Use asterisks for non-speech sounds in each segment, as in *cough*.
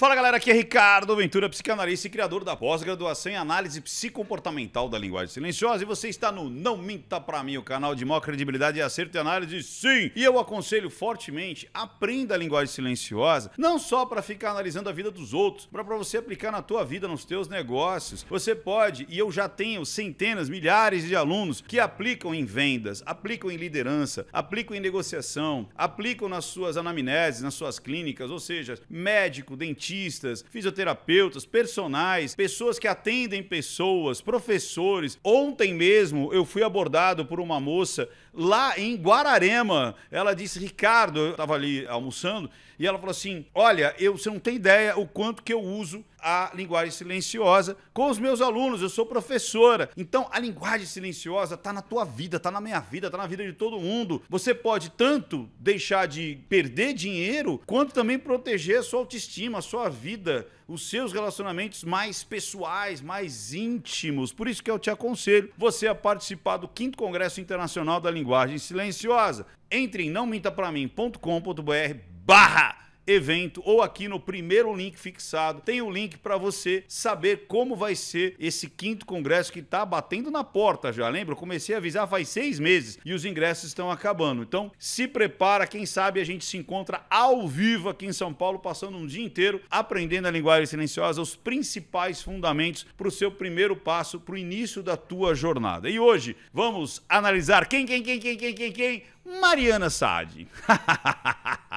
Fala galera, aqui é Ricardo Ventura, psicanalista e criador da pós-graduação em análise psicomportamental da linguagem silenciosa e você está no Não Minta Pra Mim, o canal de maior credibilidade e acerto e análise, sim! E eu aconselho fortemente, aprenda a linguagem silenciosa, não só para ficar analisando a vida dos outros, mas para você aplicar na tua vida, nos teus negócios. Você pode, e eu já tenho centenas, milhares de alunos que aplicam em vendas, aplicam em liderança, aplicam em negociação, aplicam nas suas anamneses, nas suas clínicas, ou seja, médico, dentista, dentistas, fisioterapeutas, personais, pessoas que atendem pessoas, professores. Ontem mesmo eu fui abordado por uma moça lá em Guararema. Ela disse, Ricardo, eu estava ali almoçando, e ela falou assim: Olha, eu, você não tem ideia o quanto que eu uso a linguagem silenciosa com os meus alunos, eu sou professora. Então, a linguagem silenciosa está na tua vida, está na minha vida, está na vida de todo mundo. Você pode tanto deixar de perder dinheiro, quanto também proteger a sua autoestima, a sua vida os seus relacionamentos mais pessoais, mais íntimos. Por isso que eu te aconselho você a participar do 5 Congresso Internacional da Linguagem Silenciosa. Entre em nãomintapramiim.com.br barra evento ou aqui no primeiro link fixado. Tem o link para você saber como vai ser esse quinto congresso que está batendo na porta já. lembro, comecei a avisar faz seis meses e os ingressos estão acabando. Então se prepara, quem sabe a gente se encontra ao vivo aqui em São Paulo, passando um dia inteiro aprendendo a linguagem silenciosa, os principais fundamentos para o seu primeiro passo, para o início da tua jornada. E hoje vamos analisar quem, quem, quem, quem, quem, quem, quem Mariana Sade. *laughs*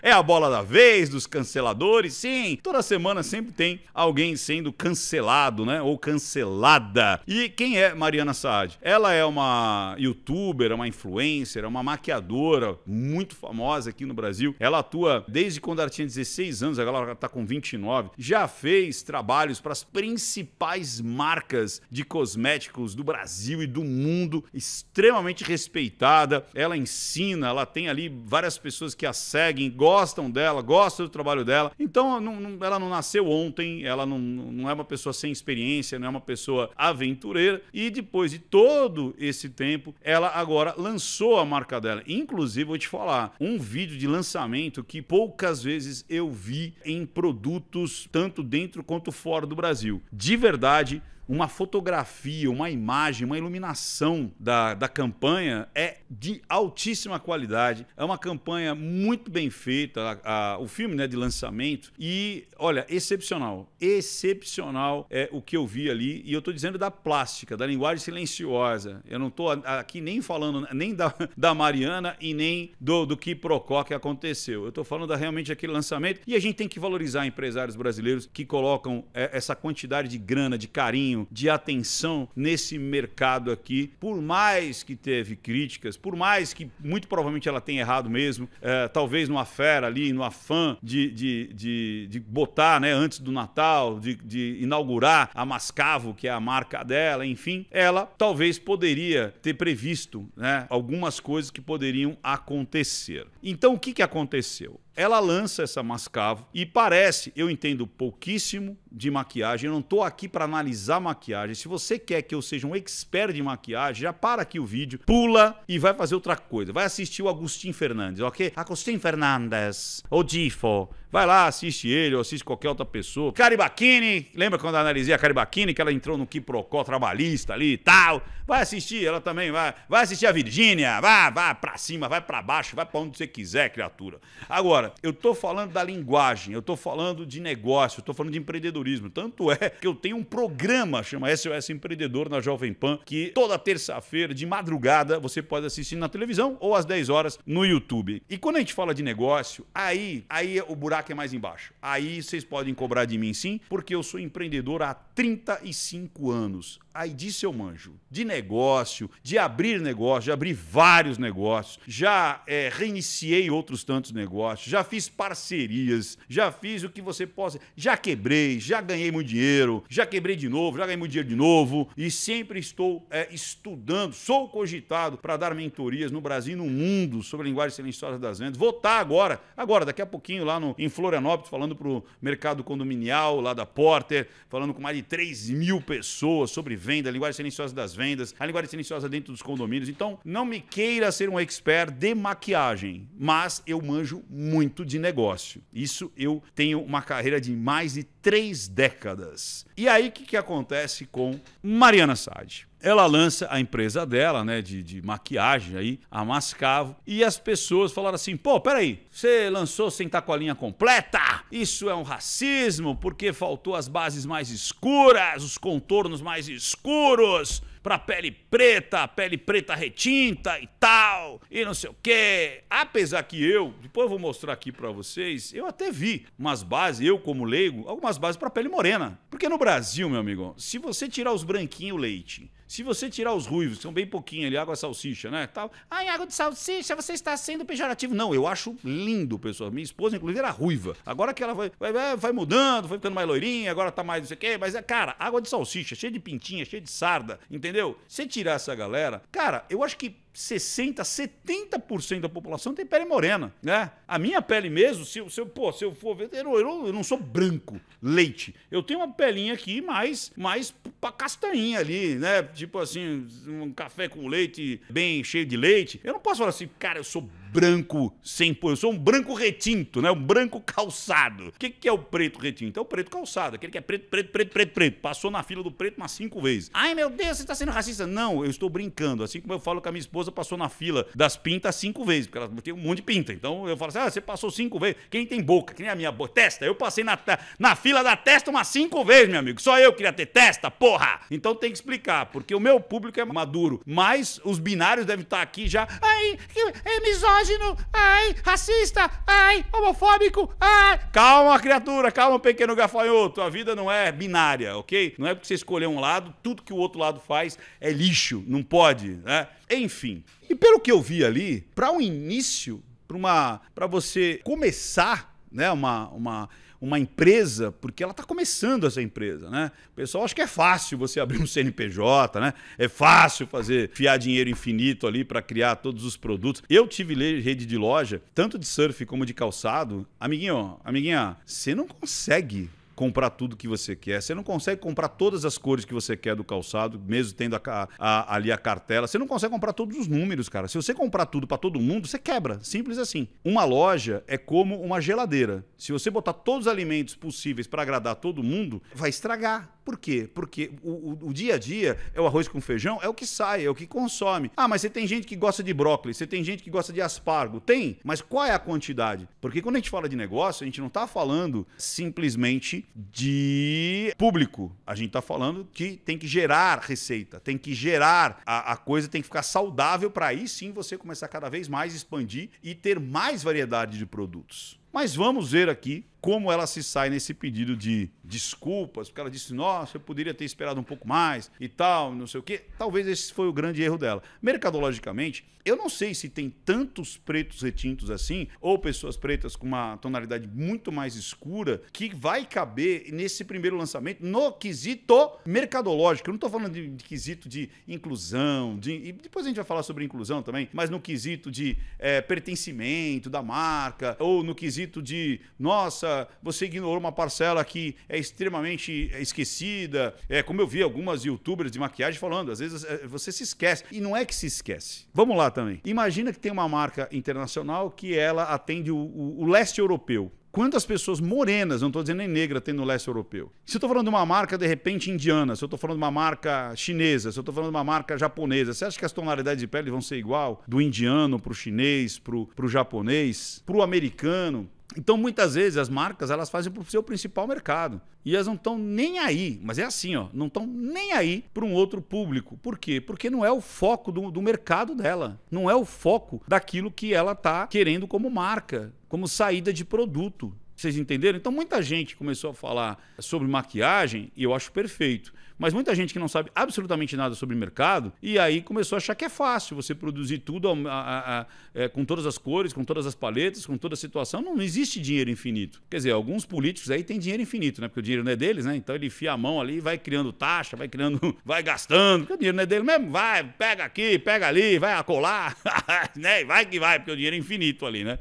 é a bola da vez dos canceladores? Sim, toda semana sempre tem alguém sendo cancelado, né? Ou cancelada. E quem é Mariana Sade? Ela é uma youtuber, uma influencer, uma maquiadora muito famosa aqui no Brasil. Ela atua desde quando ela tinha 16 anos, agora ela está com 29. Já fez trabalhos para as principais marcas de cosméticos do Brasil e do mundo, extremamente respeitada. Ela ensina, ela tem ali várias pessoas que a seguem, gostam dela, gostam do trabalho dela. Então, não, não, ela não nasceu ontem, ela não, não é uma pessoa sem experiência, não é uma pessoa aventureira. E depois de todo esse tempo, ela agora lançou a marca dela. Inclusive, vou te falar, um vídeo de lançamento que poucas vezes eu vi em produtos, tanto dentro quanto fora do Brasil. De verdade, uma fotografia, uma imagem, uma iluminação da, da campanha é de altíssima qualidade. É uma campanha muito bem feita, a, a, o filme né, de lançamento. E, olha, excepcional. Excepcional é o que eu vi ali. E eu estou dizendo da plástica, da linguagem silenciosa. Eu não estou aqui nem falando nem da, *laughs* da Mariana e nem do, do que Procó que aconteceu. Eu estou falando da, realmente aquele lançamento. E a gente tem que valorizar empresários brasileiros que colocam é, essa quantidade de grana, de carinho, de atenção nesse mercado aqui, por mais que teve críticas, por mais que muito provavelmente ela tenha errado mesmo, é, talvez numa fera ali, no afã de, de, de, de, botar né, antes do Natal, de, de inaugurar a Mascavo, que é a marca dela, enfim, ela talvez poderia ter previsto né, algumas coisas que poderiam acontecer. Então, o que, que aconteceu? Ela lança essa mascavo e parece, eu entendo pouquíssimo de maquiagem, eu não estou aqui para analisar maquiagem. Se você quer que eu seja um expert de maquiagem, já para aqui o vídeo, pula e vai fazer outra coisa. Vai assistir o Agustin Fernandes, ok? Agustin Fernandes, o Difo, Vai lá, assiste ele ou assiste qualquer outra pessoa. Caribaquini, lembra quando eu analisei a Caribaquini, que ela entrou no Quiprocó trabalhista ali e tal? Vai assistir, ela também vai. Vai assistir a Virgínia, vai, vai pra cima, vai pra baixo, vai pra onde você quiser, criatura. Agora, eu tô falando da linguagem, eu tô falando de negócio, eu tô falando de empreendedorismo. Tanto é que eu tenho um programa, chama SOS Empreendedor na Jovem Pan, que toda terça-feira, de madrugada, você pode assistir na televisão ou às 10 horas no YouTube. E quando a gente fala de negócio, aí, aí o buraco Tá que é mais embaixo. Aí vocês podem cobrar de mim sim, porque eu sou empreendedor há 35 anos. Aí disse eu manjo. De negócio, de abrir negócio, já abri vários negócios, já é, reiniciei outros tantos negócios, já fiz parcerias, já fiz o que você possa. Já quebrei, já ganhei muito dinheiro, já quebrei de novo, já ganhei muito dinheiro de novo. E sempre estou é, estudando, sou cogitado para dar mentorias no Brasil e no mundo sobre a linguagem silenciosa das vendas. Vou estar tá agora, agora, daqui a pouquinho, lá no, em Florianópolis, falando para o mercado condominial lá da Porter, falando com mais de 3 mil pessoas sobre vendas venda, linguagem silenciosa das vendas, a linguagem silenciosa dentro dos condomínios. Então, não me queira ser um expert de maquiagem, mas eu manjo muito de negócio. Isso eu tenho uma carreira de mais de três décadas. E aí, o que, que acontece com Mariana Sade? ela lança a empresa dela, né, de, de, maquiagem aí, a Mascavo, e as pessoas falaram assim: pô, peraí, você lançou sem estar com a linha completa? Isso é um racismo porque faltou as bases mais escuras, os contornos mais escuros para pele preta, pele preta retinta e tal, e não sei o quê. Apesar que eu, depois eu vou mostrar aqui para vocês, eu até vi umas bases, eu como leigo, algumas bases para pele morena. Porque no Brasil, meu amigo, se você tirar os branquinhos leite se você tirar os ruivos, que são bem pouquinho ali, água salsicha, né? Tal. Ai, água de salsicha, você está sendo pejorativo. Não, eu acho lindo, pessoal. Minha esposa, inclusive, era ruiva. Agora que ela vai, vai, vai mudando, foi ficando mais loirinha, agora tá mais não sei o quê. Mas, é, cara, água de salsicha, cheia de pintinha, cheia de sarda, entendeu? Você tirar essa galera, cara, eu acho que 60%, 70% da população tem pele morena, né? A minha pele mesmo, se, se, eu, pô, se eu for ver, eu, eu, eu, não sou branco, leite. Eu tenho uma pelinha aqui mais, mais pra castanhinha ali, né? Tipo assim, um café com leite bem cheio de leite. Eu não posso falar assim, cara, eu sou branco sem pôr. Eu sou um branco retinto, né? Um branco calçado. O que, que é o preto retinto? É o preto calçado, aquele que é preto, preto, preto, preto, preto. Passou na fila do preto umas cinco vezes. Ai, meu Deus, você está sendo racista. Não, eu estou brincando. Assim como eu falo que a minha esposa passou na fila das pintas cinco vezes, porque ela tem um monte de pinta. Então eu falo assim: ah, você passou cinco vezes. Quem tem boca, que nem a minha boca. Testa, eu passei na, na fila da testa umas cinco vezes, meu amigo. Só eu queria ter testa, porra! Então tem que explicar, porque o meu público é maduro. Mas os binários devem estar aqui já. Ai, é misógino misógino, ai, racista, ai, homofóbico, ai. Calma, criatura, calma, pequeno gafanhoto. A vida não é binária, ok? Não é porque você escolher um lado, tudo que o outro lado faz é lixo, não pode, né? Enfim. E pelo que eu vi ali, para um início, para uma, para você começar, né, uma, uma uma empresa, porque ela está começando essa empresa, né? O pessoal acha que é fácil você abrir um CNPJ, né? É fácil fazer fiar dinheiro infinito ali para criar todos os produtos. Eu tive rede de loja, tanto de surf como de calçado. Amiguinho, amiguinha, você não consegue comprar tudo que você quer. Você não consegue comprar todas as cores que você quer do calçado, mesmo tendo a, a, a, ali a cartela. Você não consegue comprar todos os números, cara. Se você comprar tudo para todo mundo, você quebra. Simples assim. Uma loja é como uma geladeira. Se você botar todos os alimentos possíveis para agradar todo mundo, vai estragar. Por quê? Porque o, o, o, dia a dia é o arroz com feijão, é o que sai, é o que consome. Ah, mas você tem gente que gosta de brócolis, você tem gente que gosta de aspargo. Tem, mas qual é a quantidade? Porque quando a gente fala de negócio, a gente não está falando simplesmente de público. A gente está falando que tem que gerar receita, tem que gerar a, a coisa, tem que ficar saudável para aí sim você começar cada vez mais expandir e ter mais variedade de produtos. Mas vamos ver aqui como ela se sai nesse pedido de desculpas, porque ela disse, nossa, eu poderia ter esperado um pouco mais e tal, não sei o quê. Talvez esse foi o grande erro dela. Mercadologicamente, eu não sei se tem tantos pretos retintos assim, ou pessoas pretas com uma tonalidade muito mais escura, que vai caber nesse primeiro lançamento no quesito mercadológico. Eu não estou falando de, de, quesito de inclusão, de, e depois a gente vai falar sobre inclusão também, mas no quesito de é, pertencimento da marca, ou no quesito de, nossa, essa você ignorou uma parcela que é extremamente é, esquecida. É, como eu vi algumas youtubers de maquiagem falando, às vezes é, você se esquece. E não é que se esquece. Vamos lá também. Imagina que tem uma marca internacional que ela atende o, o, o leste europeu quantas pessoas morenas, não estou dizendo nem negra, tem no leste europeu. Se eu estou falando de uma marca, de repente, indiana, se eu estou falando de uma marca chinesa, se eu estou falando de uma marca japonesa, você acha que as tonalidades de pele vão ser igual do indiano para o chinês, para o japonês, para o americano? Então, muitas vezes, as marcas elas fazem para o seu principal mercado. E elas não estão nem aí, mas é assim, ó, não estão nem aí para um outro público. Por quê? Porque não é o foco do, do mercado dela. Não é o foco daquilo que ela está querendo como marca, como saída de produto. Vocês entenderam? Então, muita gente começou a falar sobre maquiagem, e eu acho perfeito. Mas muita gente que não sabe absolutamente nada sobre mercado, e aí começou a achar que é fácil você produzir tudo a, a, a, é, com todas as cores, com todas as paletas, com toda a situação. Não, não existe dinheiro infinito. Quer dizer, alguns políticos aí têm dinheiro infinito, né? Porque o dinheiro não é deles, né? Então ele enfia a mão ali e vai criando taxa, vai criando, *laughs* vai gastando, porque o dinheiro não é dele mesmo. Vai, pega aqui, pega ali, vai acolar, *laughs* né? Vai que vai, porque o dinheiro é infinito ali, né?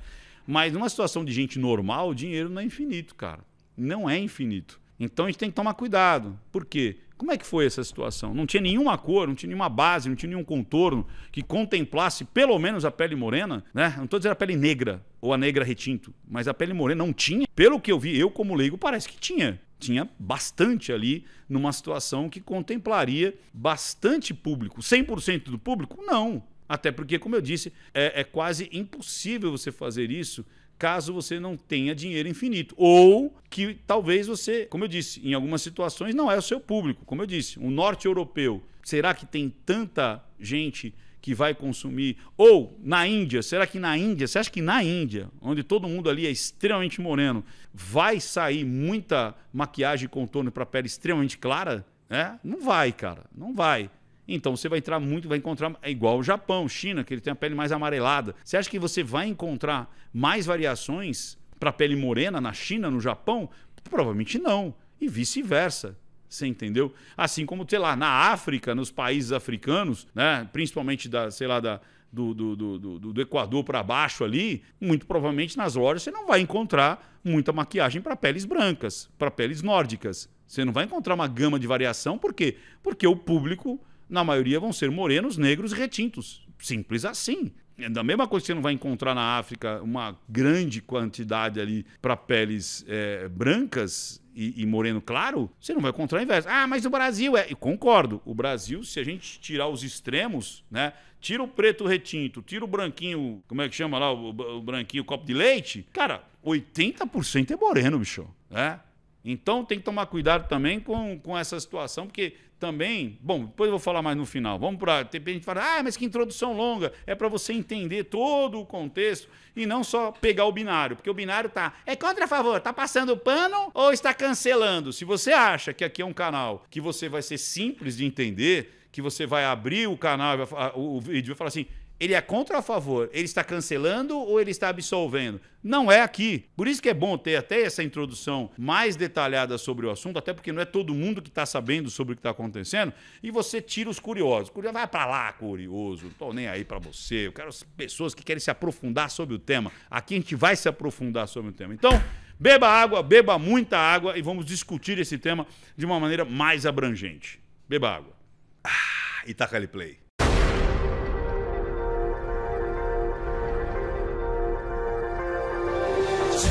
Mas numa situação de gente normal, o dinheiro não é infinito, cara. Não é infinito. Então a gente tem que tomar cuidado. Por quê? Como é que foi essa situação? Não tinha nenhuma cor, não tinha nenhuma base, não tinha nenhum contorno que contemplasse pelo menos a pele morena, né? Não estou dizendo a pele negra ou a negra retinto, mas a pele morena não tinha. Pelo que eu vi, eu como leigo, parece que tinha. Tinha bastante ali numa situação que contemplaria bastante público. 100% do público? Não. Até porque, como eu disse, é, é quase impossível você fazer isso caso você não tenha dinheiro infinito. Ou que talvez você, como eu disse, em algumas situações não é o seu público. Como eu disse, o norte europeu, será que tem tanta gente que vai consumir? Ou na Índia, será que na Índia, você acha que na Índia, onde todo mundo ali é extremamente moreno, vai sair muita maquiagem e contorno para pele extremamente clara? É? Não vai, cara, não vai. Então você vai entrar muito, vai encontrar é igual o Japão, China, que ele tem a pele mais amarelada. Você acha que você vai encontrar mais variações para pele morena na China, no Japão? Provavelmente não. E vice-versa. Você entendeu? Assim como, sei lá, na África, nos países africanos, né? principalmente da, sei lá, da, do, do, do, do, Equador para baixo ali, muito provavelmente nas lojas você não vai encontrar muita maquiagem para peles brancas, para peles nórdicas. Você não vai encontrar uma gama de variação, por quê? Porque o público na maioria vão ser morenos, negros e retintos. Simples assim. É da mesma coisa que você não vai encontrar na África uma grande quantidade ali para peles é, brancas e, e, moreno claro, você não vai encontrar o inverso. Ah, mas o Brasil é. Eu concordo. O Brasil, se a gente tirar os extremos, né? Tira o preto retinto, tira o branquinho, como é que chama lá, o, o branquinho o copo de leite. Cara, 80% é moreno, bicho. Né? Então tem que tomar cuidado também com, com essa situação, porque também, bom, depois eu vou falar mais no final. Vamos para. Tem gente que fala, ah, mas que introdução longa. É para você entender todo o contexto e não só pegar o binário, porque o binário tá. É contra a favor, tá passando o pano ou está cancelando? Se você acha que aqui é um canal que você vai ser simples de entender, que você vai abrir o canal, o vídeo e vai falar assim ele é contra ou a favor? Ele está cancelando ou ele está absolvendo? Não é aqui. Por isso que é bom ter até essa introdução mais detalhada sobre o assunto, até porque não é todo mundo que está sabendo sobre o que está acontecendo, e você tira os curiosos. Curioso, vai para lá, curioso, não estou nem aí para você. Eu quero as pessoas que querem se aprofundar sobre o tema. Aqui a gente vai se aprofundar sobre o tema. Então, beba água, beba muita água e vamos discutir esse tema de uma maneira mais abrangente. Beba água. Ah, Itaca Play.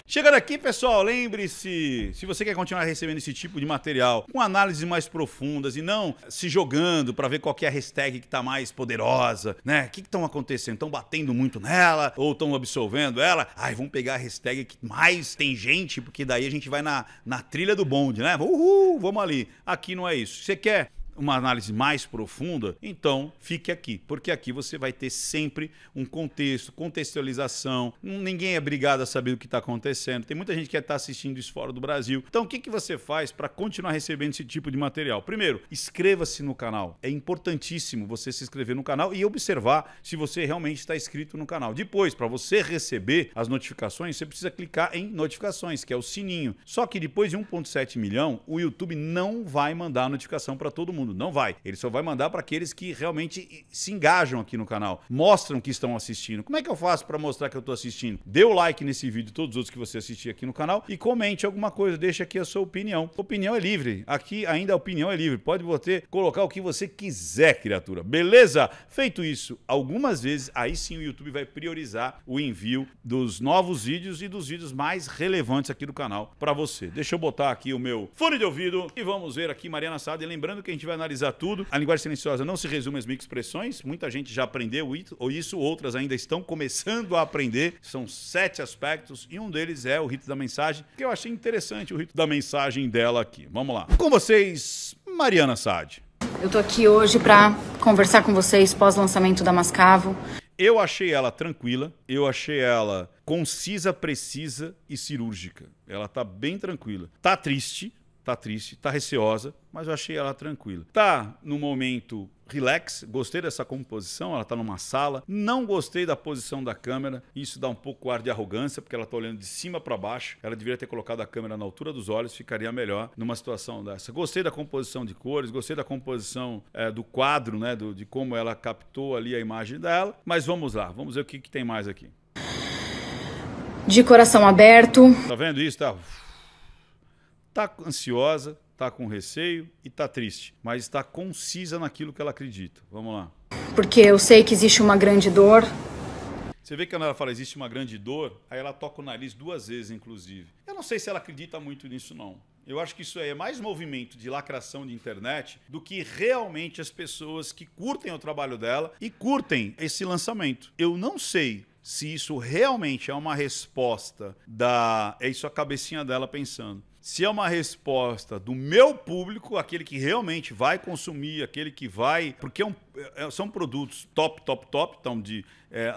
Chegando aqui, pessoal, lembre-se, se você quer continuar recebendo esse tipo de material com análises mais profundas e não se jogando para ver qual é a hashtag que tá mais poderosa, né? O que estão acontecendo? Estão batendo muito nela ou estão absolvendo ela? Ai, vamos pegar a hashtag que mais tem gente, porque daí a gente vai na, na trilha do bonde, né? Uhul, vamos ali. Aqui não é isso. Você quer uma análise mais profunda, então fique aqui, porque aqui você vai ter sempre um contexto, contextualização. Ninguém é obrigado a saber o que está acontecendo. Tem muita gente que está assistindo isso fora do Brasil. Então, o que, que você faz para continuar recebendo esse tipo de material? Primeiro, inscreva-se no canal. É importantíssimo você se inscrever no canal e observar se você realmente está inscrito no canal. Depois, para você receber as notificações, você precisa clicar em notificações, que é o sininho. Só que depois de 1,7 milhão, o YouTube não vai mandar a notificação para todo mundo mundo. Não vai. Ele só vai mandar para aqueles que realmente se engajam aqui no canal, mostram que estão assistindo. Como é que eu faço para mostrar que eu estou assistindo? Dê o like nesse vídeo e todos os outros que você assistir aqui no canal e comente alguma coisa, deixa aqui a sua opinião. Opinião é livre. Aqui ainda a opinião é livre. Pode você colocar o que você quiser, criatura. Beleza? Feito isso algumas vezes, aí sim o YouTube vai priorizar o envio dos novos vídeos e dos vídeos mais relevantes aqui do canal para você. Deixa eu botar aqui o meu fone de ouvido e vamos ver aqui Mariana Sade. E lembrando que a gente vai analisar tudo. A linguagem silenciosa não se resume às microexpressões. Muita gente já aprendeu isso, outras ainda estão começando a aprender. São sete aspectos e um deles é o rito da mensagem, que eu achei interessante o rito da mensagem dela aqui. Vamos lá. Com vocês, Mariana Saad. Eu tô aqui hoje para conversar com vocês pós-lançamento da Mascavo. Eu achei ela tranquila, eu achei ela concisa, precisa e cirúrgica. Ela tá bem tranquila. Tá triste, tá triste, tá receosa, mas eu achei ela tranquila. Tá no momento relax, gostei dessa composição, ela tá numa sala. Não gostei da posição da câmera, isso dá um pouco ar de arrogância, porque ela tá olhando de cima para baixo. Ela deveria ter colocado a câmera na altura dos olhos, ficaria melhor numa situação dessa. Gostei da composição de cores, gostei da composição é, do quadro, né, do, de como ela captou ali a imagem dela. Mas vamos lá, vamos ver o que, que tem mais aqui. De coração aberto. Tá vendo isso? Tá está ansiosa, está com receio e está triste, mas está concisa naquilo que ela acredita. Vamos lá. Porque eu sei que existe uma grande dor. Você vê que quando ela fala existe uma grande dor, aí ela toca o nariz duas vezes, inclusive. Eu não sei se ela acredita muito nisso, não. Eu acho que isso aí é mais movimento de lacração de internet do que realmente as pessoas que curtem o trabalho dela e curtem esse lançamento. Eu não sei se isso realmente é uma resposta da. É isso a cabecinha dela pensando se é uma resposta do meu público, aquele que realmente vai consumir, aquele que vai. Porque é um, é, é, são produtos top, top, top, então, de, é,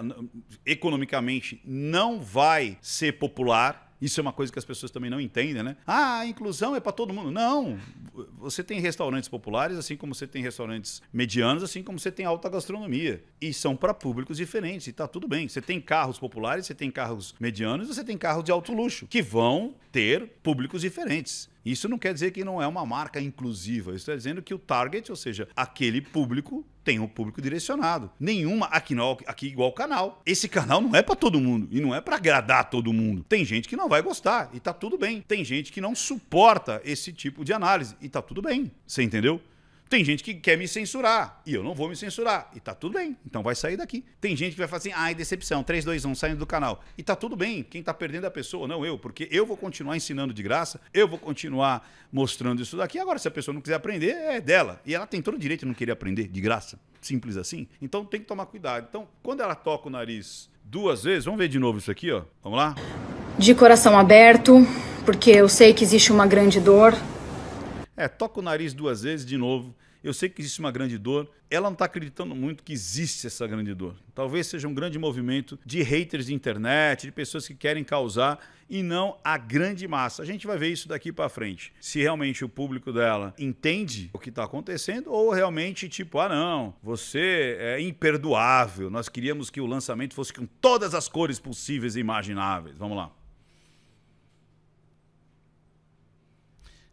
economicamente não vai ser popular isso é uma coisa que as pessoas também não entendem, né? Ah, a inclusão é para todo mundo. Não. Você tem restaurantes populares, assim como você tem restaurantes medianos, assim como você tem alta gastronomia. E são para públicos diferentes. E tá tudo bem. Você tem carros populares, você tem carros medianos, você tem carros de alto luxo, que vão ter públicos diferentes. Isso não quer dizer que não é uma marca inclusiva. Isso está dizendo que o target, ou seja, aquele público, tem um público direcionado. Nenhuma aqui não, aqui igual canal. Esse canal não é para todo mundo e não é para agradar todo mundo. Tem gente que não vai gostar e tá tudo bem. Tem gente que não suporta esse tipo de análise e tá tudo bem. Você entendeu? Tem gente que quer me censurar e eu não vou me censurar. E tá tudo bem, então vai sair daqui. Tem gente que vai falar assim, ai, decepção, 3, 2, 1, saindo do canal. E tá tudo bem, quem tá perdendo é a pessoa, não eu, porque eu vou continuar ensinando de graça, eu vou continuar mostrando isso daqui. Agora, se a pessoa não quiser aprender, é dela. E ela tem todo o direito de não querer aprender de graça, simples assim. Então tem que tomar cuidado. Então, quando ela toca o nariz duas vezes, vamos ver de novo isso aqui, ó. Vamos lá? De coração aberto, porque eu sei que existe uma grande dor é, toca o nariz duas vezes de novo. Eu sei que existe uma grande dor. Ela não está acreditando muito que existe essa grande dor. Talvez seja um grande movimento de haters de internet, de pessoas que querem causar e não a grande massa. A gente vai ver isso daqui para frente. Se realmente o público dela entende o que está acontecendo ou realmente tipo, ah não, você é imperdoável. Nós queríamos que o lançamento fosse com todas as cores possíveis e imagináveis. Vamos lá.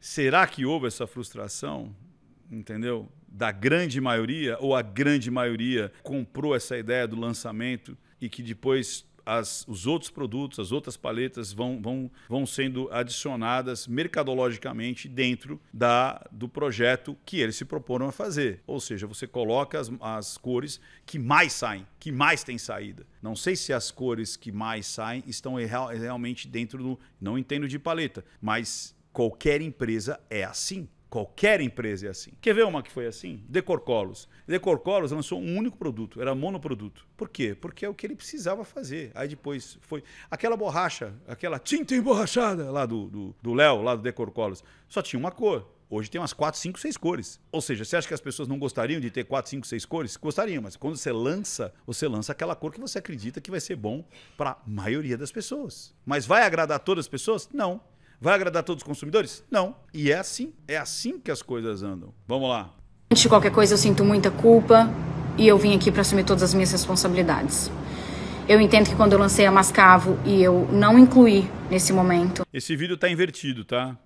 Será que houve essa frustração? Entendeu? Da grande maioria, ou a grande maioria comprou essa ideia do lançamento e que depois as, os outros produtos, as outras paletas vão, vão, vão sendo adicionadas mercadologicamente dentro da, do projeto que eles se proporam a fazer. Ou seja, você coloca as, as cores que mais saem, que mais têm saída. Não sei se as cores que mais saem estão real, realmente dentro do. Não entendo de paleta, mas Qualquer empresa é assim. Qualquer empresa é assim. Quer ver uma que foi assim? Decorcolos. Decorcolos lançou um único produto, era monoproduto. Por quê? Porque é o que ele precisava fazer. Aí depois foi. Aquela borracha, aquela tinta emborrachada lá do Léo, lá do Decorcolos, só tinha uma cor. Hoje tem umas 4, 5, 6 cores. Ou seja, você acha que as pessoas não gostariam de ter 4, 5, 6 cores? Gostariam, mas quando você lança, você lança aquela cor que você acredita que vai ser bom para a maioria das pessoas. Mas vai agradar todas as pessoas? Não. Vai agradar todos os consumidores? Não. E é assim. É assim que as coisas andam. Vamos lá. Antes de qualquer coisa, eu sinto muita culpa e eu vim aqui para assumir todas as minhas responsabilidades. Eu entendo que quando eu lancei a Mascavo e eu não incluí nesse momento. Esse vídeo tá invertido, tá?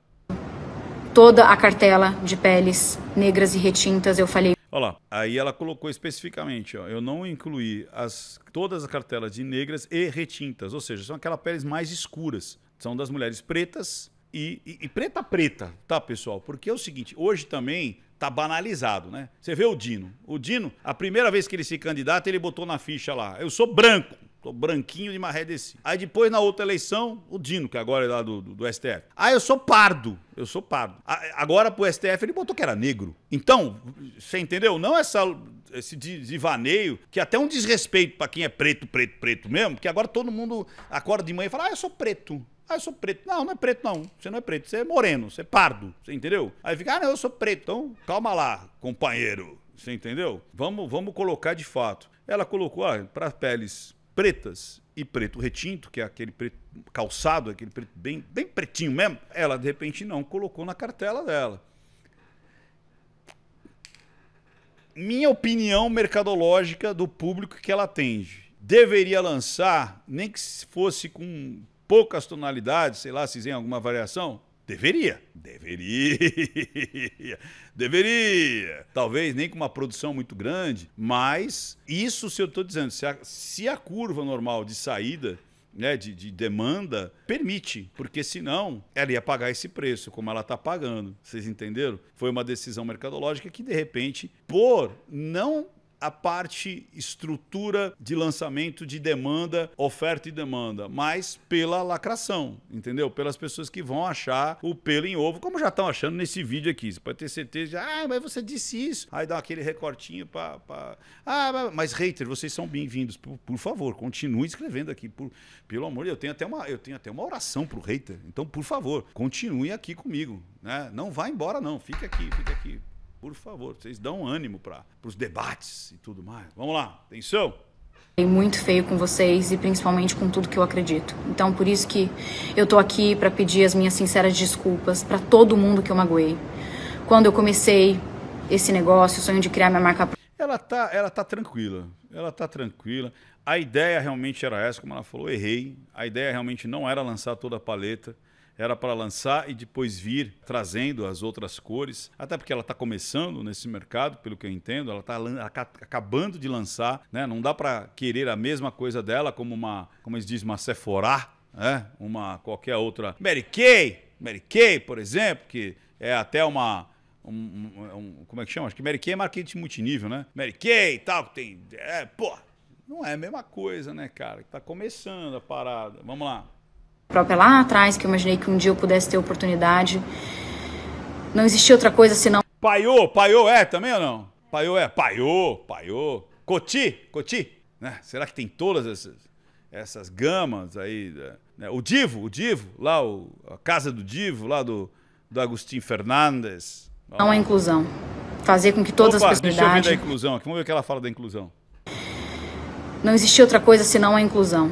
Toda a cartela de peles negras e retintas, eu falei. Olha lá, aí ela colocou especificamente, ó, eu não incluí as, todas as cartelas de negras e retintas, ou seja, são aquelas peles mais escuras são das mulheres pretas e, e, e, preta preta, tá, pessoal? Porque é o seguinte, hoje também tá banalizado, né? Você vê o Dino. O Dino, a primeira vez que ele se candidata, ele botou na ficha lá, eu sou branco. Tô branquinho de maré desse. Aí depois, na outra eleição, o Dino, que agora é lá do, do, do STF. Ah, eu sou pardo. Eu sou pardo. A, agora, pro STF, ele botou que era negro. Então, você entendeu? Não essa esse divaneio, que até um desrespeito para quem é preto, preto, preto mesmo, porque agora todo mundo acorda de manhã e fala, ah, eu sou preto. Ah, eu sou preto. Não, não é preto, não. Você não é preto, você é moreno, você é pardo. Você entendeu? Aí fica, ah, não, eu sou preto. Então, calma lá, companheiro. Você entendeu? Vamos, vamos colocar de fato. Ela colocou, ah, para peles pretas e preto retinto, que é aquele preto calçado, aquele preto bem, bem pretinho mesmo, ela de repente não colocou na cartela dela. Minha opinião mercadológica do público que ela atende. Deveria lançar, nem que fosse com poucas tonalidades, sei lá, se tem alguma variação? Deveria, deveria, *laughs* deveria. Talvez nem com uma produção muito grande, mas isso se eu estou dizendo, se a, se a curva normal de saída né, de, de, demanda permite, porque senão ela ia pagar esse preço, como ela está pagando. Vocês entenderam? Foi uma decisão mercadológica que, de repente, por não a parte estrutura de lançamento de demanda, oferta e demanda, mas pela lacração, entendeu? Pelas pessoas que vão achar o pelo em ovo, como já estão achando nesse vídeo aqui. Você pode ter certeza, de, ah, mas você disse isso. Aí dá aquele recortinho para. Pra... Ah, mas hater, vocês são bem-vindos. Por, por, favor, continue escrevendo aqui. Por, pelo amor de Deus, eu tenho até uma, eu tenho até uma oração para o hater. Então, por favor, continue aqui comigo. Né? Não vá embora, não. Fica aqui, fica aqui. Por favor, vocês dão ânimo para os debates e tudo mais. Vamos lá, atenção! muito feio com vocês e principalmente com tudo que eu acredito. Então, por isso que eu tô aqui para pedir as minhas sinceras desculpas para todo mundo que eu magoei. Quando eu comecei esse negócio, o sonho de criar minha marca ela tá, ela tá tranquila. Ela tá tranquila. A ideia realmente era essa, como ela falou, errei. A ideia realmente não era lançar toda a paleta era para lançar e depois vir trazendo as outras cores, até porque ela está começando nesse mercado, pelo que eu entendo, ela está acabando de lançar, né? Não dá para querer a mesma coisa dela como uma, como eles dizem, uma Sephora, né? Uma qualquer outra Mary Kay, Mary Kay, por exemplo, que é até uma um, um, um, como é que chama? Acho que Mary Kay é marketing multinível, né? Mary Kay e tal, tem. É, pô, não é a mesma coisa, né, cara? Tá começando a parada. Vamos lá própria lá atrás, que eu imaginei que um dia eu pudesse ter oportunidade. Não existia outra coisa senão. Paiô, paiô é também ou não? Paiô é, paiô, paiô. Coti, coti. Né? Será que tem todas essas, essas gamas aí? Né? né? O Divo, o Divo, lá, o, a casa do Divo, lá do, do Agostinho Fernandes. Não é inclusão. Fazer com que todas Opa, as pessoas. Deixa eu ver da inclusão aqui. Vamos ver o que ela fala da inclusão. Não existia outra coisa senão a inclusão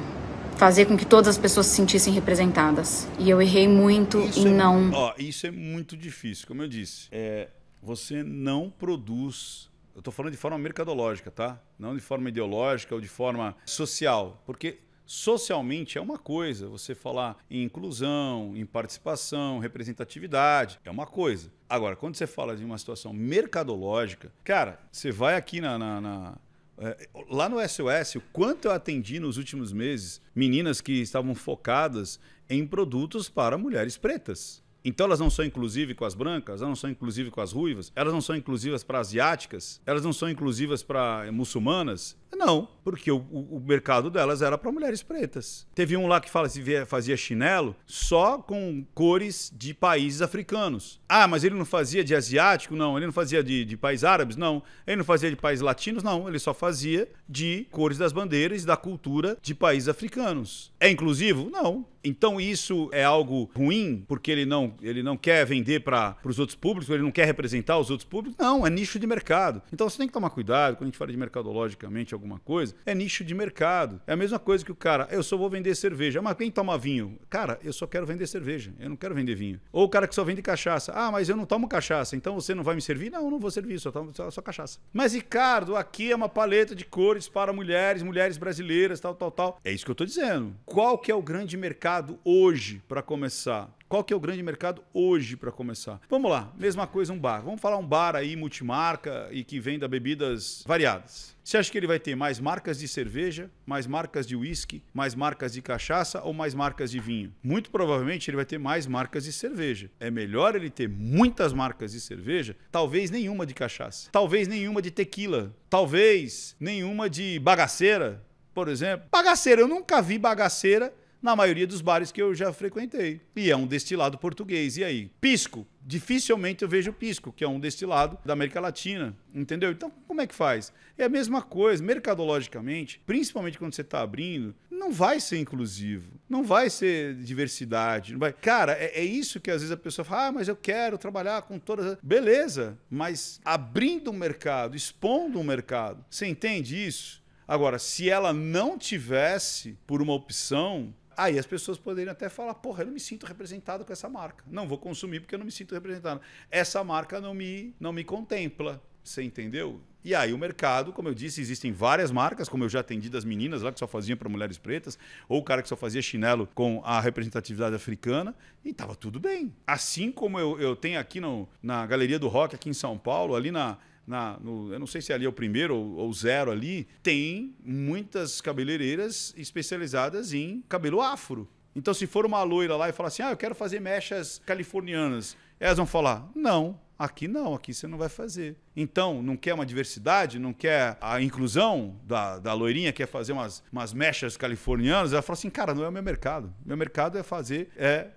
fazer com que todas as pessoas se sentissem representadas. E eu errei muito isso em é, não. Ó, isso é muito difícil, como eu disse. É, você não produz. Eu estou falando de forma mercadológica, tá? Não de forma ideológica ou de forma social. Porque socialmente é uma coisa, você falar em inclusão, em participação, representatividade, é uma coisa. Agora, quando você fala de uma situação mercadológica, cara, você vai aqui na, na, na é, lá no SOS, o quanto eu atendi nos últimos meses meninas que estavam focadas em produtos para mulheres pretas. Então elas não são inclusivas com as brancas, elas não são inclusivas com as ruivas, elas não são inclusivas para asiáticas, elas não são inclusivas para muçulmanas. Não, porque o, o mercado delas era para mulheres pretas. Teve um lá que fazia, fazia chinelo só com cores de países africanos. Ah, mas ele não fazia de asiático? Não. Ele não fazia de, de países árabes? Não. Ele não fazia de países latinos? Não. Ele só fazia de cores das bandeiras da cultura de países africanos. É inclusivo? Não. Então isso é algo ruim porque ele não, ele não quer vender para os outros públicos, ele não quer representar os outros públicos? Não, é nicho de mercado. Então você tem que tomar cuidado quando a gente fala de mercadologicamente alguma coisa, é nicho de mercado. É a mesma coisa que o cara, eu só vou vender cerveja. Mas quem toma vinho? Cara, eu só quero vender cerveja, eu não quero vender vinho. Ou o cara que só vende cachaça. Ah, mas eu não tomo cachaça, então você não vai me servir? Não, eu não vou servir, só tomo só, só cachaça. Mas Ricardo, aqui é uma paleta de cores para mulheres, mulheres brasileiras, tal, tal, tal. É isso que eu estou dizendo. Qual que é o grande mercado hoje para começar? Qual que é o grande mercado hoje para começar? Vamos lá, mesma coisa um bar. Vamos falar um bar aí multimarca e que venda bebidas variadas. Você acha que ele vai ter mais marcas de cerveja, mais marcas de uísque, mais marcas de cachaça ou mais marcas de vinho? Muito provavelmente ele vai ter mais marcas de cerveja. É melhor ele ter muitas marcas de cerveja, talvez nenhuma de cachaça, talvez nenhuma de tequila, talvez nenhuma de bagaceira, por exemplo. Bagaceira, eu nunca vi bagaceira na maioria dos bares que eu já frequentei. E é um destilado português. E aí? Pisco, dificilmente eu vejo o pisco, que é um destilado da América Latina, entendeu? Então, como é que faz? É a mesma coisa, mercadologicamente, principalmente quando você está abrindo, não vai ser inclusivo, não vai ser diversidade, não vai. Cara, é, é, isso que às vezes a pessoa fala, ah, mas eu quero trabalhar com todas. Beleza, mas abrindo um mercado, expondo um mercado, você entende isso? Agora, se ela não tivesse por uma opção, Aí as pessoas poderiam até falar: porra, eu não me sinto representado com essa marca. Não vou consumir porque eu não me sinto representado. Essa marca não me, não me contempla. Você entendeu? E aí o mercado, como eu disse, existem várias marcas, como eu já atendi das meninas lá que só faziam para mulheres pretas, ou o cara que só fazia chinelo com a representatividade africana, e tava tudo bem. Assim como eu, eu tenho aqui no, na Galeria do Rock, aqui em São Paulo, ali na, na, no, eu não sei se é ali é o primeiro ou, ou zero ali, tem muitas cabeleireiras especializadas em cabelo afro. Então, se for uma loira lá e falar assim, ah, eu quero fazer mechas californianas, elas vão falar, não, aqui não, aqui você não vai fazer. Então, não quer uma diversidade, não quer a inclusão da, da loirinha, quer fazer umas, umas mechas californianas, ela fala assim, cara, não é o meu mercado. Meu mercado é fazer é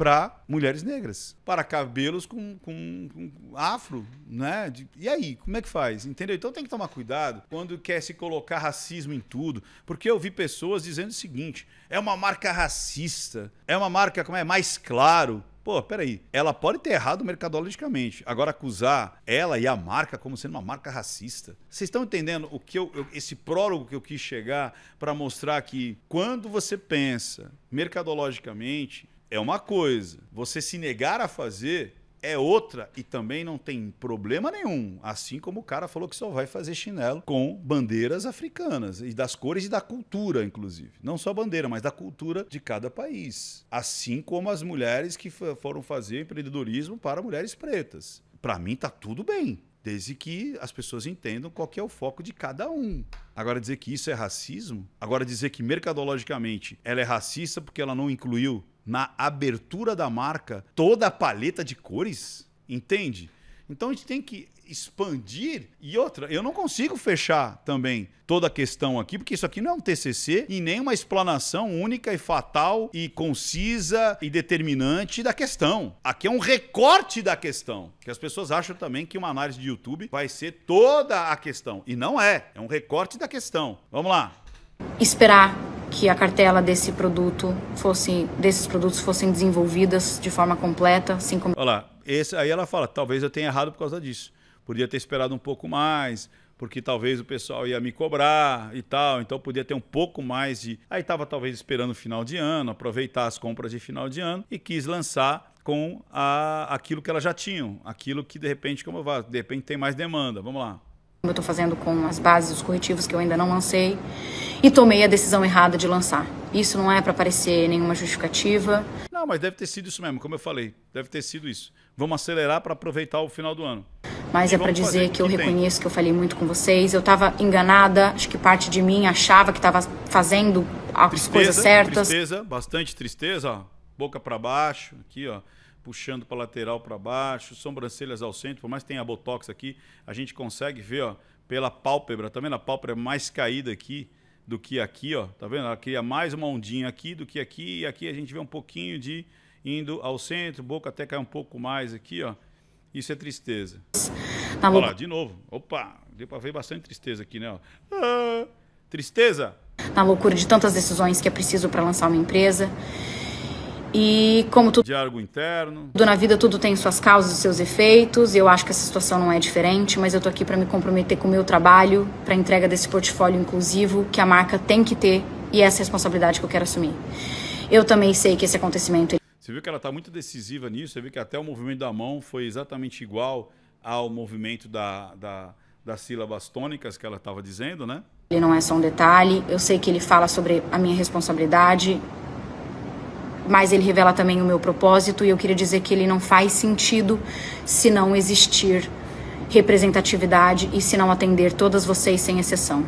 para mulheres negras, para cabelos com, com, com afro, né? De, e aí, como é que faz? Entendeu? Então tem que tomar cuidado quando quer se colocar racismo em tudo, porque eu vi pessoas dizendo o seguinte: é uma marca racista, é uma marca como é mais claro. Pô, peraí, ela pode ter errado mercadologicamente. Agora acusar ela e a marca como sendo uma marca racista. Vocês estão entendendo o que eu, eu esse prólogo que eu quis chegar para mostrar que quando você pensa mercadologicamente, é uma coisa. Você se negar a fazer é outra e também não tem problema nenhum. Assim como o cara falou que só vai fazer chinelo com bandeiras africanas e das cores e da cultura, inclusive. Não só bandeira, mas da cultura de cada país. Assim como as mulheres que foram fazer empreendedorismo para mulheres pretas. Para mim tá tudo bem. Desde que as pessoas entendam qual que é o foco de cada um. Agora dizer que isso é racismo, agora dizer que mercadologicamente ela é racista porque ela não incluiu na abertura da marca toda a paleta de cores, entende? Então a gente tem que expandir e outra, eu não consigo fechar também toda a questão aqui, porque isso aqui não é um TCC e nem uma explanação única e fatal e concisa e determinante da questão. Aqui é um recorte da questão, que as pessoas acham também que uma análise de YouTube vai ser toda a questão e não é, é um recorte da questão. Vamos lá. Esperar que a cartela desse produto fosse, desses produtos fossem desenvolvidas de forma completa, assim como. Olha lá, esse, aí ela fala, talvez eu tenha errado por causa disso. Podia ter esperado um pouco mais, porque talvez o pessoal ia me cobrar e tal, então podia ter um pouco mais de. Aí estava talvez esperando o final de ano, aproveitar as compras de final de ano e quis lançar com a, aquilo que ela já tinha aquilo que de repente, como eu falo, de repente tem mais demanda. Vamos lá eu estou fazendo com as bases, os corretivos que eu ainda não lancei, e tomei a decisão errada de lançar. Isso não é para aparecer nenhuma justificativa. Não, mas deve ter sido isso mesmo, como eu falei, deve ter sido isso. Vamos acelerar para aproveitar o final do ano. Mas e é para dizer que eu que reconheço tem. que eu falei muito com vocês. Eu estava enganada, acho que parte de mim achava que estava fazendo as tristeza, coisas certas. Tristeza, bastante tristeza, ó. boca para baixo, aqui, ó puxando para lateral para baixo, sobrancelhas ao centro, por mais que tenha botox aqui, a gente consegue ver, ó, pela pálpebra, tá vendo? A pálpebra é mais caída aqui do que aqui, ó, tá vendo? Ela cria mais uma ondinha aqui do que aqui, e aqui a gente vê um pouquinho de indo ao centro, boca até cai um pouco mais aqui, ó. Isso é tristeza. Tá Olha lá, de novo. Opa, deu para ver bastante tristeza aqui, né? Ah, tristeza. Na loucura de tantas decisões que é preciso para lançar uma empresa. E como tudo. Diálogo interno. Tudo na vida, tudo tem suas causas e seus efeitos. E eu acho que essa situação não é diferente, mas eu tô aqui para me comprometer com o meu trabalho, para entrega desse portfólio inclusivo que a marca tem que ter e essa é responsabilidade que eu quero assumir. Eu também sei que esse acontecimento. Você viu que ela está muito decisiva nisso, você viu que até o movimento da mão foi exatamente igual ao movimento da, da, das sílabas tônicas que ela estava dizendo, né? Ele não é só um detalhe, eu sei que ele fala sobre a minha responsabilidade, mas ele revela também o meu propósito, e eu queria dizer que ele não faz sentido se não existir representatividade e se não atender todas vocês sem exceção.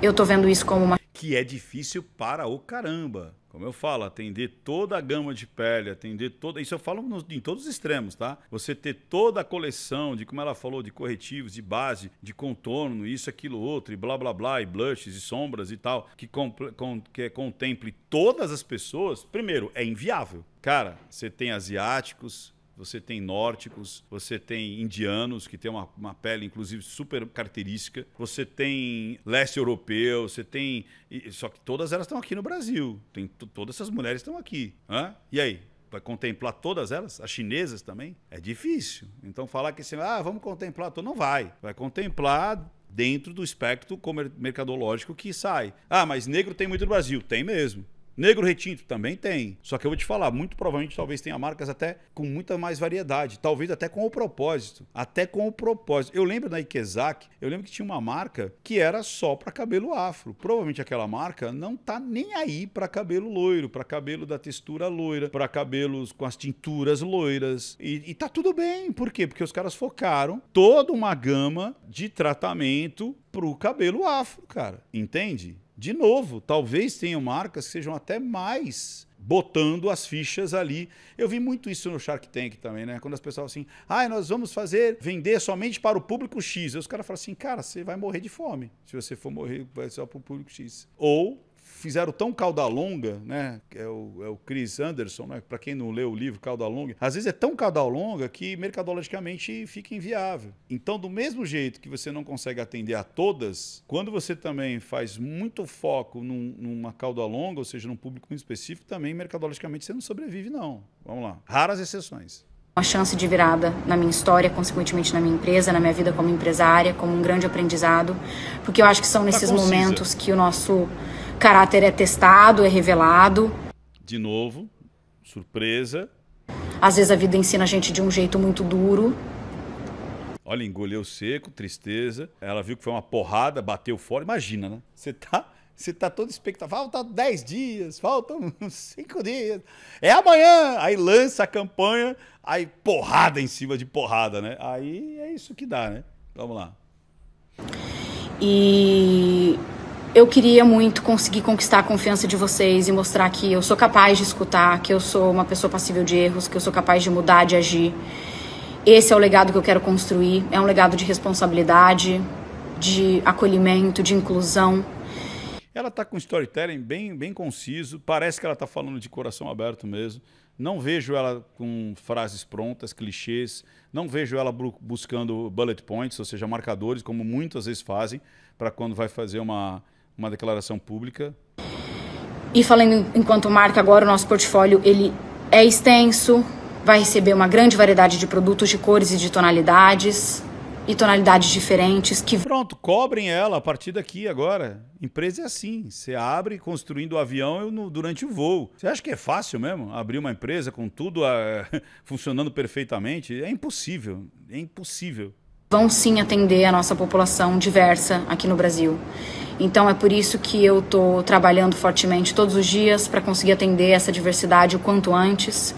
Eu tô vendo isso como uma. Que é difícil para o caramba como eu falo, atender toda a gama de pele, atender toda. Isso eu falo em todos os extremos, tá? Você ter toda a coleção de, como ela falou, de corretivos, de base, de contorno, isso, aquilo, outro, e blá blá blá, e blushes e sombras e tal, que, compl... com... que é, contemple todas as pessoas, primeiro, é inviável. Cara, você tem asiáticos, você tem nórdicos, você tem indianos, que tem uma, uma pele, inclusive, super característica, você tem leste europeu, você tem. Só que todas elas estão aqui no Brasil. Tem, todas essas mulheres estão aqui. Hã? E aí? Vai contemplar todas elas? As chinesas também? É difícil. Então, falar que assim, ah, vamos contemplar, todo não vai. Vai contemplar dentro do espectro mercadológico que sai. Ah, mas negro tem muito no Brasil. Tem mesmo. Negro retinto também tem. Só que eu vou te falar, muito provavelmente talvez tenha marcas até com muita mais variedade, talvez até com o propósito, até com o propósito. Eu lembro da Ikezak, eu lembro que tinha uma marca que era só para cabelo afro. Provavelmente aquela marca não tá nem aí para cabelo loiro, para cabelo da textura loira, para cabelos com as tinturas loiras. E, e tá tudo bem. Por quê? Porque os caras focaram toda uma gama de tratamento pro cabelo afro, cara. Entende? de novo, talvez tenham marcas que sejam até mais botando as fichas ali. Eu vi muito isso no Shark Tank também, né? Quando as pessoas assim, ah, nós vamos fazer, vender somente para o público X. Aí os caras falam assim, cara, você vai morrer de fome se você for morrer só para o público X. Ou fizeram tão cauda longa, né? É o, é o Chris Anderson, né? Para quem não leu o livro Cauda Longa, às vezes é tão cauda longa que mercadologicamente fica inviável. Então, do mesmo jeito que você não consegue atender a todas, quando você também faz muito foco num, numa cauda longa, ou seja, num público muito específico, também mercadologicamente você não sobrevive, não. Vamos lá. Raras exceções uma chance de virada na minha história, consequentemente na minha empresa, na minha vida como empresária, como um grande aprendizado, porque eu acho que são tá nesses tá momentos que o nosso caráter é testado, é revelado. De novo, surpresa. Às vezes a vida ensina a gente de um jeito muito duro. Olha, engoleu seco, tristeza. Ela viu que foi uma porrada, bateu fora. Imagina, né? Você tá, você tá todo expectativo. Faltam 10 dias, faltam 5 *laughs* dias. É amanhã! Aí lança a campanha, aí porrada em cima de porrada, né? Aí é isso que dá, né? Vamos lá. E eu queria muito conseguir conquistar a confiança de vocês e mostrar que eu sou capaz de escutar, que eu sou uma pessoa passível de erros, que eu sou capaz de mudar, de agir. Esse é o legado que eu quero construir. É um legado de responsabilidade, de acolhimento, de inclusão. Ela está com storytelling bem, bem conciso. Parece que ela está falando de coração aberto mesmo. Não vejo ela com frases prontas, clichês. Não vejo ela buscando bullet points, ou seja, marcadores, como muitas vezes fazem para quando vai fazer uma, uma declaração pública. E falando enquanto marca, agora o nosso portfólio ele é extenso, vai receber uma grande variedade de produtos de cores e de tonalidades e tonalidades diferentes que Pronto, cobrem ela a partir daqui agora. Empresa é assim, você abre construindo o avião durante o voo. Você acha que é fácil mesmo abrir uma empresa com tudo a, ah, *laughs* funcionando perfeitamente? É impossível, é impossível vão sim atender a nossa população diversa aqui no Brasil. Então é por isso que eu estou trabalhando fortemente todos os dias para conseguir atender essa diversidade o quanto antes.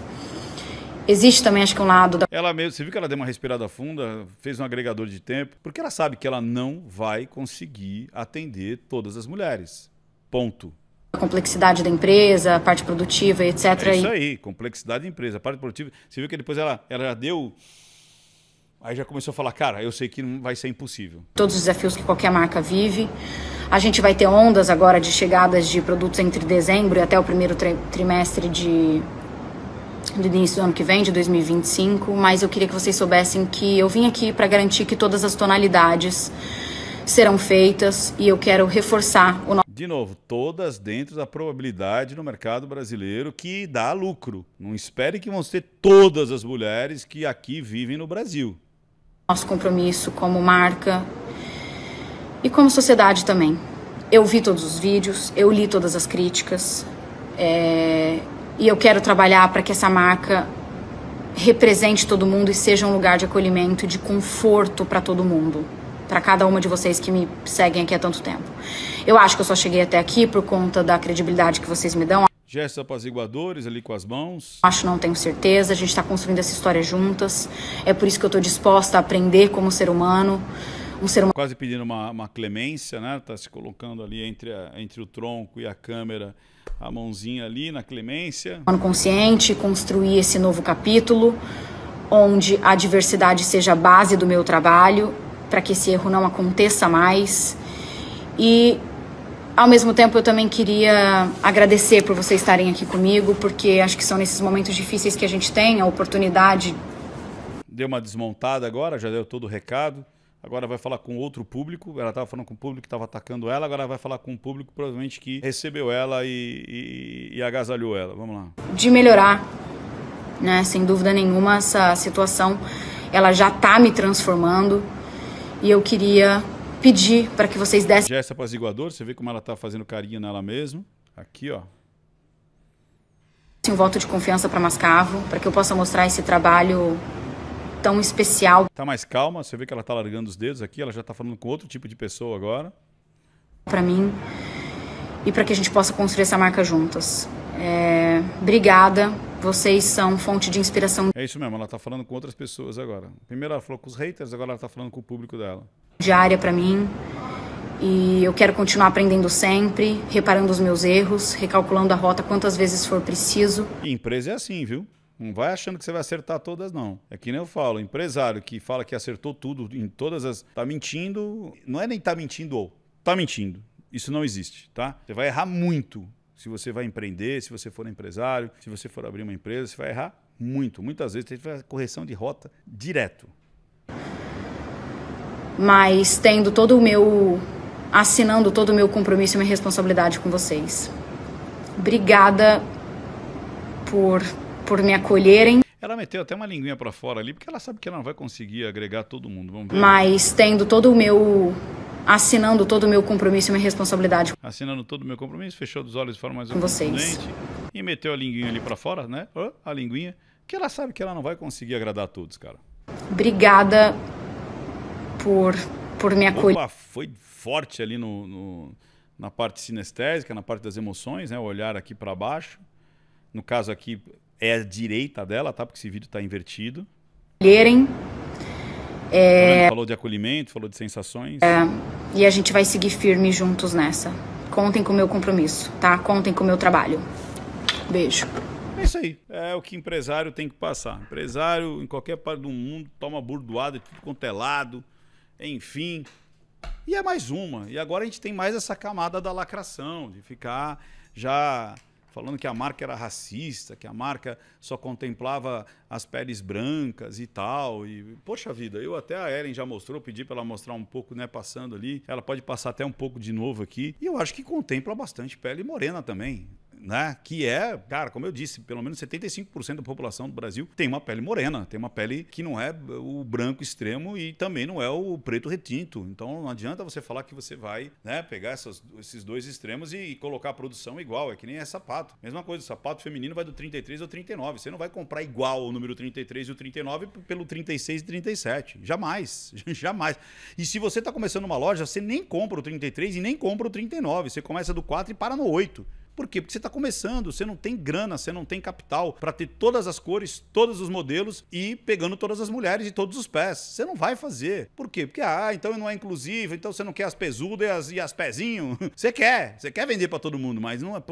Existe também, acho que um lado da. Ela mesmo, você viu que ela deu uma respirada funda, fez um agregador de tempo, porque ela sabe que ela não vai conseguir atender todas as mulheres. Ponto. A complexidade da empresa, a parte produtiva, etc. É isso aí, complexidade da empresa, a parte produtiva. Você viu que depois ela, ela deu Aí já começou a falar, cara, eu sei que vai ser impossível. Todos os desafios que qualquer marca vive. A gente vai ter ondas agora de chegadas de produtos entre dezembro e até o primeiro tri trimestre de do início do ano que vem, de 2025, mas eu queria que vocês soubessem que eu vim aqui para garantir que todas as tonalidades serão feitas e eu quero reforçar o nosso. De novo, todas dentro da probabilidade no mercado brasileiro que dá lucro. Não espere que vão ser todas as mulheres que aqui vivem no Brasil nosso compromisso como marca e como sociedade também. Eu vi todos os vídeos, eu li todas as críticas é, e eu quero trabalhar para que essa marca represente todo mundo e seja um lugar de acolhimento e de conforto para todo mundo, para cada uma de vocês que me seguem aqui há tanto tempo. Eu acho que eu só cheguei até aqui por conta da credibilidade que vocês me dão, Gestos apaziguadores ali com as mãos. Acho, não tenho certeza. A gente está construindo essa história juntas. É por isso que eu estou disposta a aprender como ser humano. Um ser humano. Quase pedindo uma, uma clemência, né? Está se colocando ali entre, a, entre o tronco e a câmera, a mãozinha ali na clemência. Mano consciente, construir esse novo capítulo onde a diversidade seja a base do meu trabalho, para que esse erro não aconteça mais. E ao mesmo tempo, eu também queria agradecer por vocês estarem aqui comigo, porque acho que são nesses momentos difíceis que a gente tem a oportunidade. Deu uma desmontada agora, já deu todo o recado. Agora vai falar com outro público. Ela estava falando com o público que estava atacando ela, agora vai falar com o público provavelmente que recebeu ela e, e, e agasalhou ela. Vamos lá. De melhorar, né? Sem dúvida nenhuma, essa situação ela já está me transformando e eu queria pedir para que vocês dessem. Gesto é apaziguador, você vê como ela está fazendo carinho nela mesmo. Aqui, ó. Um voto de confiança para Mascavo, para que eu possa mostrar esse trabalho tão especial. Tá mais calma, você vê que ela tá largando os dedos aqui, ela já tá falando com outro tipo de pessoa agora. Para mim e para que a gente possa construir essa marca juntas. É... Obrigada, vocês são fonte de inspiração. É isso mesmo, ela tá falando com outras pessoas agora. Primeiro ela falou com os haters, agora ela tá falando com o público dela diária para mim. E eu quero continuar aprendendo sempre, reparando os meus erros, recalculando a rota quantas vezes for preciso. empresa é assim, viu? Não vai achando que você vai acertar todas, não. É que nem eu falo, empresário que fala que acertou tudo em todas as. tá mentindo. Não é nem tá mentindo ou. tá mentindo. Isso não existe, tá? Você vai errar muito se você vai empreender, se você for empresário, se você for abrir uma empresa, você vai errar muito. Muitas vezes você fazer correção de rota direto mas tendo todo o meu assinando todo o meu compromisso e minha responsabilidade com vocês. Obrigada por por me acolherem. Ela meteu até uma linguinha para fora ali, porque ela sabe que ela não vai conseguir agregar todo mundo. Vamos ver. Mas tendo todo o meu assinando todo o meu compromisso e minha responsabilidade. Assinando todo o meu compromisso, fechou os olhos de forma mais com vocês. E meteu a linguinha ali para fora, né? A linguinha, que ela sabe que ela não vai conseguir agradar a todos, cara. Obrigada por, por me acolher. Opa, foi forte ali no, no, na parte sinestésica, na parte das emoções, né? O olhar aqui para baixo. No caso aqui é a direita dela, tá? Porque esse vídeo está invertido. Acolherem. É... Tá falou de acolhimento, falou de sensações. É... E a gente vai seguir firme juntos nessa. Contem com o meu compromisso, tá? Contem com o meu trabalho. Beijo. É isso aí. É o que empresário tem que passar. Empresário, em qualquer parte do mundo, toma burdoada de tudo quanto é lado enfim. E é mais uma. E agora a gente tem mais essa camada da lacração, de ficar já falando que a marca era racista, que a marca só contemplava as peles brancas e tal. E poxa vida, eu até a Ellen já mostrou, pedi para ela mostrar um pouco, né, passando ali. Ela pode passar até um pouco de novo aqui. E eu acho que contempla bastante pele morena também né? Que é, cara, como eu disse, pelo menos 75% da população do Brasil tem uma pele morena, tem uma pele que não é o branco extremo e também não é o preto retinto. Então não adianta você falar que você vai, né, pegar essas, esses dois extremos e, e, colocar a produção igual, é que nem é sapato. Mesma coisa, o sapato feminino vai do 33 ao 39. Você não vai comprar igual o número 33 e o 39 pelo 36 e 37. Jamais, *laughs* jamais. E se você está começando uma loja, você nem compra o 33 e nem compra o 39. Você começa do 4 e para no 8. Por quê? Porque você está começando, você não tem grana, você não tem capital para ter todas as cores, todos os modelos e pegando todas as mulheres e todos os pés. Você não vai fazer. Por quê? Porque, ah, então não é inclusivo, então você não quer as pesudas e as, as pezinho. *laughs* Você quer, você quer vender para todo mundo, mas não é,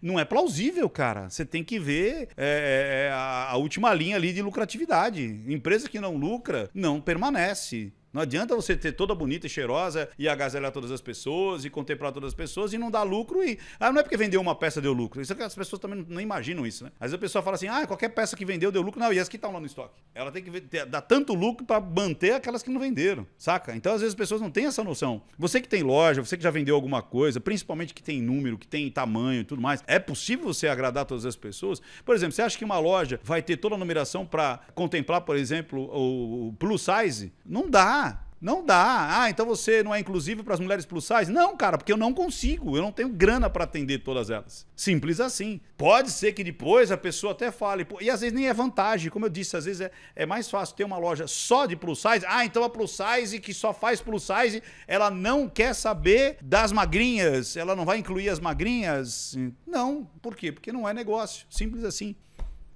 não é plausível, cara. Você tem que ver é, é, é, a, a última linha ali de lucratividade. Empresa que não lucra, não permanece. Não adianta você ter toda bonita e cheirosa e agasalhar todas as pessoas e contemplar todas as pessoas e não dar lucro e. Ah, não é porque vendeu uma peça deu lucro. Isso é que as pessoas também não imaginam isso, né? Às vezes a pessoa fala assim: ah, qualquer peça que vendeu deu lucro. Não, e as que estão lá no estoque? Ela tem que ter, dar tanto lucro para manter aquelas que não venderam, saca? Então às vezes as pessoas não têm essa noção. Você que tem loja, você que já vendeu alguma coisa, principalmente que tem número, que tem tamanho e tudo mais, é possível você agradar todas as pessoas? Por exemplo, você acha que uma loja vai ter toda a numeração para contemplar, por exemplo, o plus size? Não dá. Não dá. Ah, então você não é inclusivo para as mulheres plus size? Não, cara, porque eu não consigo. Eu não tenho grana para atender todas elas. Simples assim. Pode ser que depois a pessoa até fale. e às vezes nem é vantagem. Como eu disse, às vezes é, é mais fácil ter uma loja só de plus size. Ah, então a plus size que só faz plus size, ela não quer saber das magrinhas. Ela não vai incluir as magrinhas. Não. Por quê? Porque não é negócio. Simples assim.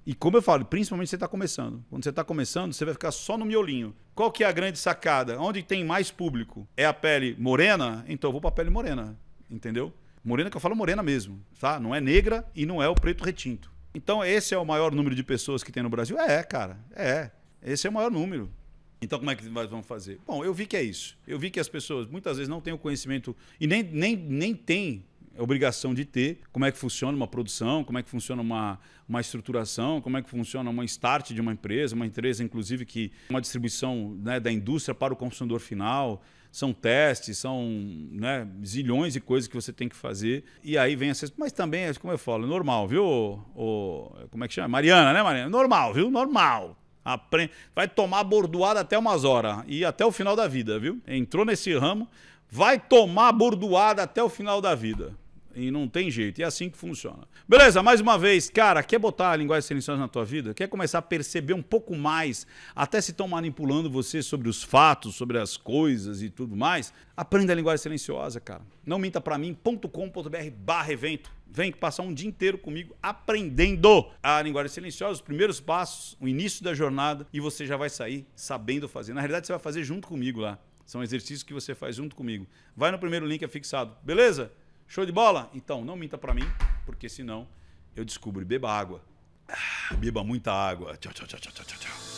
E como eu falo, principalmente você está começando. Quando você está começando, você vai ficar só no miolinho. Qual que é a grande sacada? Onde tem mais público? É a pele morena? Então eu vou para a pele morena, entendeu? Morena que eu falo morena mesmo, tá? Não é negra e não é o preto retinto. Então esse é o maior número de pessoas que tem no Brasil? É, cara, é. Esse é o maior número. Então como é que nós vamos fazer? Bom, eu vi que é isso. Eu vi que as pessoas muitas vezes não têm o conhecimento e nem, nem, nem têm obrigação de ter como é que funciona uma produção, como é que funciona uma, uma estruturação, como é que funciona uma start de uma empresa, uma empresa, inclusive, que uma distribuição né, da indústria para o consumidor final. São testes, são né, zilhões de coisas que você tem que fazer. E aí vem essas. Mas também, é como eu falo, normal, viu? O, como é que chama? Mariana, né, Mariana? Normal, viu? Normal. Apre... Vai tomar bordoada até umas horas e até o final da vida, viu? Entrou nesse ramo, vai tomar bordoada até o final da vida. E não tem jeito. E é assim que funciona. Beleza, mais uma vez, cara, quer botar a linguagem silenciosa na tua vida? Quer começar a perceber um pouco mais, até se estão manipulando você sobre os fatos, sobre as coisas e tudo mais? Aprenda a linguagem silenciosa, cara. Não minta para mim.com.br barra evento. Vem passar um dia inteiro comigo aprendendo a linguagem silenciosa, os primeiros passos, o início da jornada, e você já vai sair sabendo fazer. Na realidade, você vai fazer junto comigo lá. São exercícios que você faz junto comigo. Vai no primeiro link, é fixado. Beleza? Show de bola? Então, não minta para mim, porque senão eu descubro. Beba água. Ah, beba muita água. Tchau, tchau, tchau, tchau, tchau, tchau.